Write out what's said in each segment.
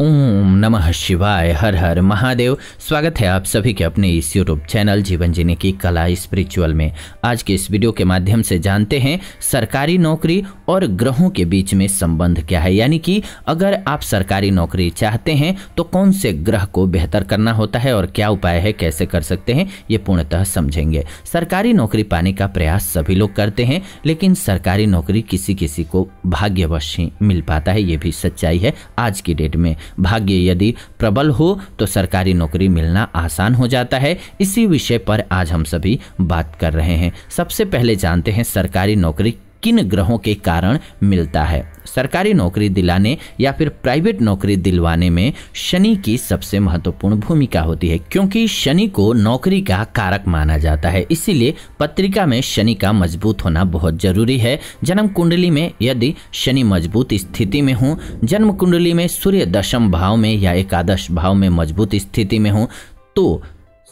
ओम नमः शिवाय हर हर महादेव स्वागत है आप सभी के अपने इस यूट्यूब चैनल जीवन जीने की कला स्पिरिचुअल में आज के इस वीडियो के माध्यम से जानते हैं सरकारी नौकरी और ग्रहों के बीच में संबंध क्या है यानी कि अगर आप सरकारी नौकरी चाहते हैं तो कौन से ग्रह को बेहतर करना होता है और क्या उपाय है कैसे कर सकते हैं ये पूर्णतः समझेंगे सरकारी नौकरी पाने का प्रयास सभी लोग करते हैं लेकिन सरकारी नौकरी किसी किसी को भाग्यवश ही मिल पाता है ये भी सच्चाई है आज की डेट में भाग्य यदि प्रबल हो तो सरकारी नौकरी मिलना आसान हो जाता है इसी विषय पर आज हम सभी बात कर रहे हैं सबसे पहले जानते हैं सरकारी नौकरी किन ग्रहों के कारण मिलता है सरकारी नौकरी दिलाने या फिर प्राइवेट नौकरी दिलवाने में शनि की सबसे महत्वपूर्ण भूमिका होती है क्योंकि शनि को नौकरी का कारक माना जाता है इसीलिए पत्रिका में शनि का मजबूत होना बहुत जरूरी है जन्म कुंडली में यदि शनि मजबूत स्थिति में हो जन्म कुंडली में सूर्य दशम भाव में या एकादश भाव में मजबूत स्थिति में हो तो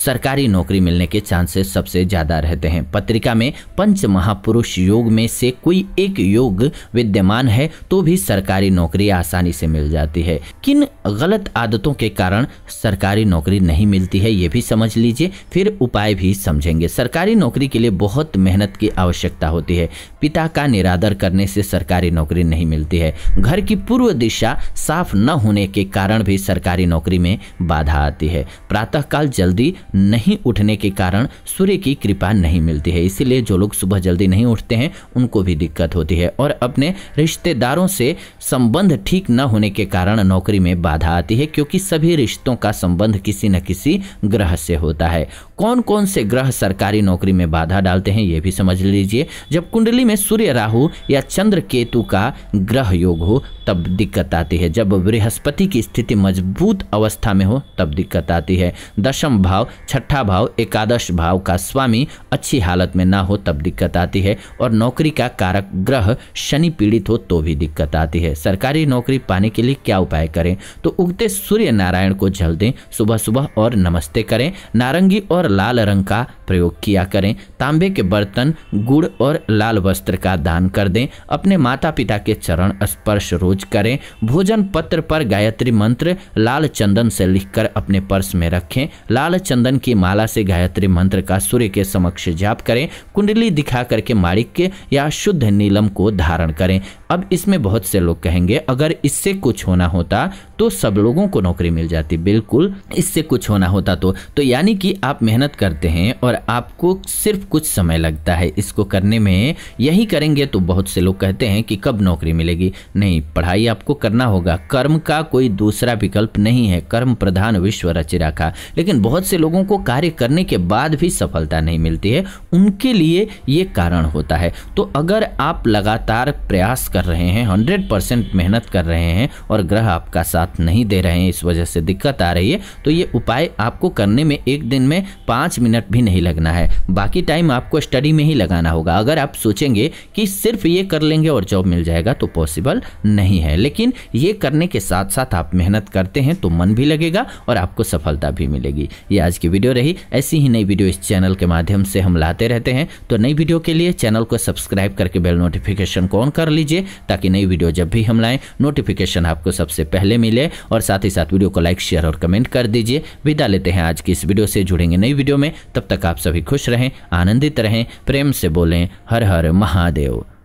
सरकारी नौकरी मिलने के चांसेस सबसे ज़्यादा रहते हैं पत्रिका में पंच महापुरुष योग में से कोई एक योग विद्यमान है तो भी सरकारी नौकरी आसानी से मिल जाती है किन गलत आदतों के कारण सरकारी नौकरी नहीं मिलती है ये भी समझ लीजिए फिर उपाय भी समझेंगे सरकारी नौकरी के लिए बहुत मेहनत की आवश्यकता होती है पिता का निरादर करने से सरकारी नौकरी नहीं मिलती है घर की पूर्व दिशा साफ न होने के कारण भी सरकारी नौकरी में बाधा आती है प्रातःकाल जल्दी नहीं उठने के कारण सूर्य की कृपा नहीं मिलती है इसीलिए जो लोग सुबह जल्दी नहीं उठते हैं उनको भी दिक्कत होती है और अपने रिश्तेदारों से संबंध ठीक न होने के कारण नौकरी में बाधा आती है क्योंकि सभी रिश्तों का संबंध किसी न किसी ग्रह से होता है कौन कौन से ग्रह सरकारी नौकरी में बाधा डालते हैं ये भी समझ लीजिए जब कुंडली में सूर्य राहु या चंद्र केतु का ग्रह योग हो तब दिक्कत आती है जब बृहस्पति की स्थिति मजबूत अवस्था में हो तब दिक्कत आती है दशम भाव छठा भाव एकादश भाव का स्वामी अच्छी हालत में ना हो तब दिक्कत आती है और नौकरी का कारक ग्रह शनि पीड़ित हो तो भी दिक्कत आती है सरकारी नौकरी पाने के लिए क्या उपाय करें तो उगते सूर्य नारायण को जल दें सुबह सुबह और नमस्ते करें नारंगी और लाल रंग का प्रयोग किया करें तांबे के बर्तन गुड़ और लाल वस्त्र का दान कर दें अपने माता पिता के चरण स्पर्श रोज करें भोजन पत्र पर गायत्री मंत्र लाल चंदन से लिखकर अपने पर्स में रखें लाल चंदन चंदन की माला से गायत्री मंत्र का सूर्य के समक्ष जाप करें कुंडली दिखा करके माणिक्य या शुद्ध नीलम को धारण करें अब इसमें बहुत से लोग कहेंगे अगर इससे कुछ होना होता तो सब लोगों को नौकरी मिल जाती बिल्कुल इससे कुछ होना होता तो तो यानी कि आप मेहनत करते हैं और आपको सिर्फ कुछ समय लगता है इसको करने में यही करेंगे तो बहुत से लोग कहते हैं कि कब नौकरी मिलेगी नहीं पढ़ाई आपको करना होगा कर्म का कोई दूसरा विकल्प नहीं है कर्म प्रधान विश्व रचिरा का लेकिन बहुत से लोगों को कार्य करने के बाद भी सफलता नहीं मिलती है उनके लिए ये कारण होता है तो अगर आप लगातार प्रयास कर रहे हैं हंड्रेड परसेंट मेहनत कर रहे हैं और ग्रह आपका साथ नहीं दे रहे हैं इस वजह से दिक्कत आ रही है तो ये उपाय आपको करने में एक दिन में पाँच मिनट भी नहीं लगना है बाकी टाइम आपको स्टडी में ही लगाना होगा अगर आप सोचेंगे कि सिर्फ ये कर लेंगे और जॉब मिल जाएगा तो पॉसिबल नहीं है लेकिन ये करने के साथ साथ आप मेहनत करते हैं तो मन भी लगेगा और आपको सफलता भी मिलेगी ये आज की वीडियो रही ऐसी ही नई वीडियो इस चैनल के माध्यम से हम लाते रहते हैं तो नई वीडियो के लिए चैनल को सब्सक्राइब करके बेल नोटिफिकेशन को ऑन कर लीजिए ताकि नई वीडियो जब भी हम लाएँ नोटिफिकेशन आपको सबसे पहले मिले और साथ ही साथ वीडियो को लाइक शेयर और कमेंट कर दीजिए विदा लेते हैं आज की इस वीडियो से जुड़ेंगे नई वीडियो में तब तक आप सभी खुश रहें आनंदित रहें प्रेम से बोलें हर हर महादेव